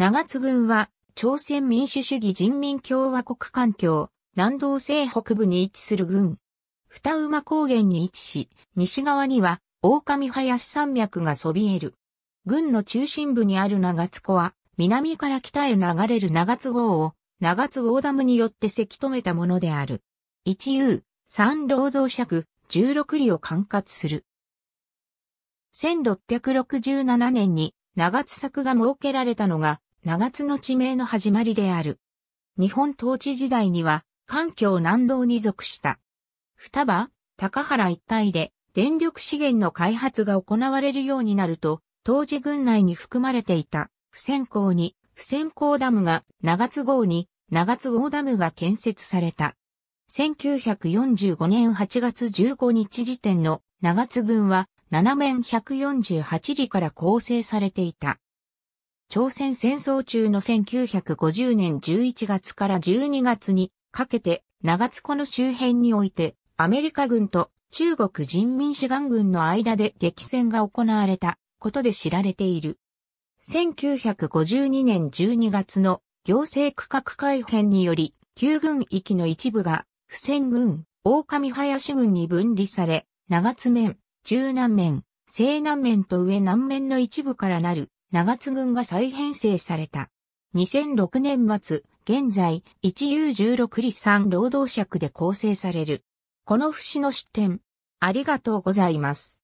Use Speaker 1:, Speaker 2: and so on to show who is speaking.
Speaker 1: 長津軍は、朝鮮民主主義人民共和国環境、南道西北部に位置する軍。二馬高原に位置し、西側には、狼林山脈がそびえる。軍の中心部にある長津湖は、南から北へ流れる長津郷を、長津号ダムによってせき止めたものである。一遊、三労働尺、十六里を管轄する。1667年に長津作が設けられたのが、長津の地名の始まりである。日本統治時代には、環境南道に属した。双葉、高原一帯で電力資源の開発が行われるようになると、当時軍内に含まれていた、不線港に、不線港ダムが、長津号に、長津号ダムが建設された。1945年8月15日時点の長津軍は7面148里から構成されていた。朝鮮戦争中の1950年11月から12月にかけて長津湖の周辺においてアメリカ軍と中国人民志願軍の間で激戦が行われたことで知られている。1952年12月の行政区画改編により、旧軍域の一部が、不戦軍、狼林軍に分離され、長津面、中南面、西南面と上南面の一部からなる長津軍が再編成された。2006年末、現在、1U16 里三労働尺で構成される。この節の出展。ありがとうございま
Speaker 2: す。